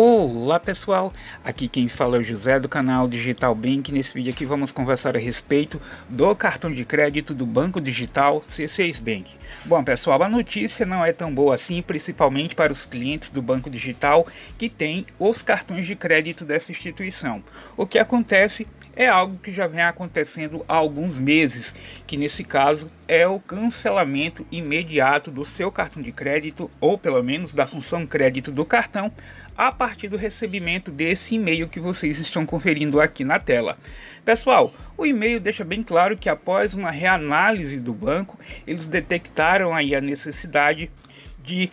Olá pessoal, aqui quem fala é o José do canal Digital Bank. Nesse vídeo aqui vamos conversar a respeito do cartão de crédito do Banco Digital C6 Bank. Bom pessoal, a notícia não é tão boa assim, principalmente para os clientes do Banco Digital que têm os cartões de crédito dessa instituição. O que acontece é algo que já vem acontecendo há alguns meses, que nesse caso é o cancelamento imediato do seu cartão de crédito ou pelo menos da função crédito do cartão a partir partir do recebimento desse e-mail que vocês estão conferindo aqui na tela. Pessoal, o e-mail deixa bem claro que após uma reanálise do banco, eles detectaram aí a necessidade de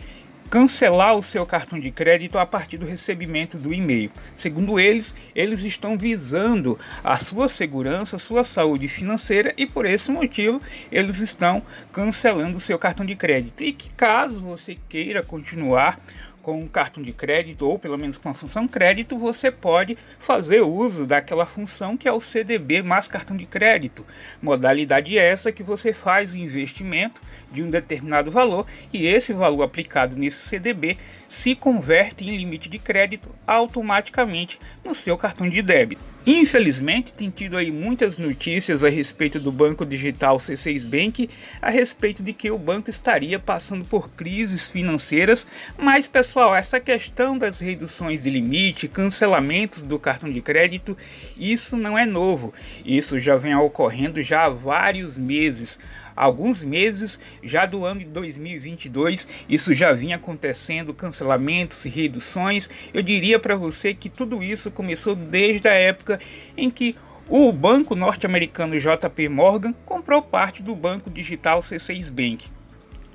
cancelar o seu cartão de crédito a partir do recebimento do e-mail. Segundo eles, eles estão visando a sua segurança, sua saúde financeira e por esse motivo eles estão cancelando o seu cartão de crédito. E que caso você queira continuar com um cartão de crédito ou pelo menos com a função crédito, você pode fazer uso daquela função que é o CDB mais cartão de crédito. Modalidade essa que você faz o investimento de um determinado valor e esse valor aplicado nesse CDB se converte em limite de crédito automaticamente no seu cartão de débito. Infelizmente, tem tido aí muitas notícias a respeito do banco digital C6 Bank, a respeito de que o banco estaria passando por crises financeiras, mas pessoal, essa questão das reduções de limite, cancelamentos do cartão de crédito, isso não é novo. Isso já vem ocorrendo já há vários meses alguns meses já do ano de 2022. Isso já vinha acontecendo, cancelamentos e reduções. Eu diria para você que tudo isso começou desde a época em que o banco norte-americano JP Morgan comprou parte do banco digital C6 Bank.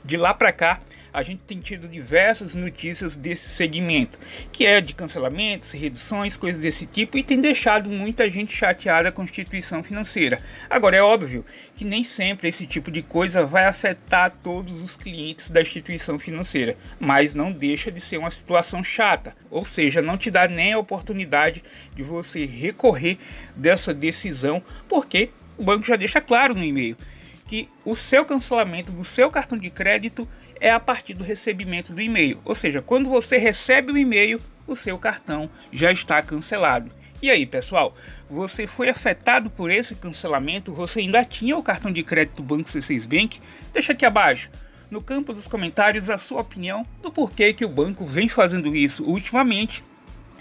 De lá para cá, a gente tem tido diversas notícias desse segmento, que é de cancelamentos, reduções, coisas desse tipo, e tem deixado muita gente chateada com a instituição financeira. Agora, é óbvio que nem sempre esse tipo de coisa vai afetar todos os clientes da instituição financeira, mas não deixa de ser uma situação chata, ou seja, não te dá nem a oportunidade de você recorrer dessa decisão, porque o banco já deixa claro no e-mail que o seu cancelamento do seu cartão de crédito é a partir do recebimento do e-mail. Ou seja, quando você recebe o e-mail, o seu cartão já está cancelado. E aí, pessoal, você foi afetado por esse cancelamento? Você ainda tinha o cartão de crédito do Banco C6 Bank? Deixa aqui abaixo, no campo dos comentários, a sua opinião do porquê que o banco vem fazendo isso ultimamente.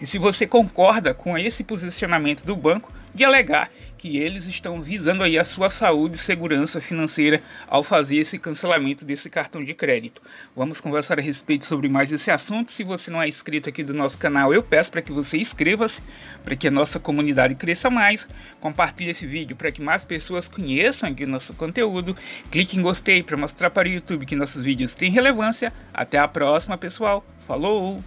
E se você concorda com esse posicionamento do banco, de alegar que eles estão visando aí a sua saúde e segurança financeira ao fazer esse cancelamento desse cartão de crédito. Vamos conversar a respeito sobre mais esse assunto. Se você não é inscrito aqui do nosso canal, eu peço para que você inscreva-se, para que a nossa comunidade cresça mais. Compartilhe esse vídeo para que mais pessoas conheçam aqui o nosso conteúdo. Clique em gostei para mostrar para o YouTube que nossos vídeos têm relevância. Até a próxima, pessoal. Falou!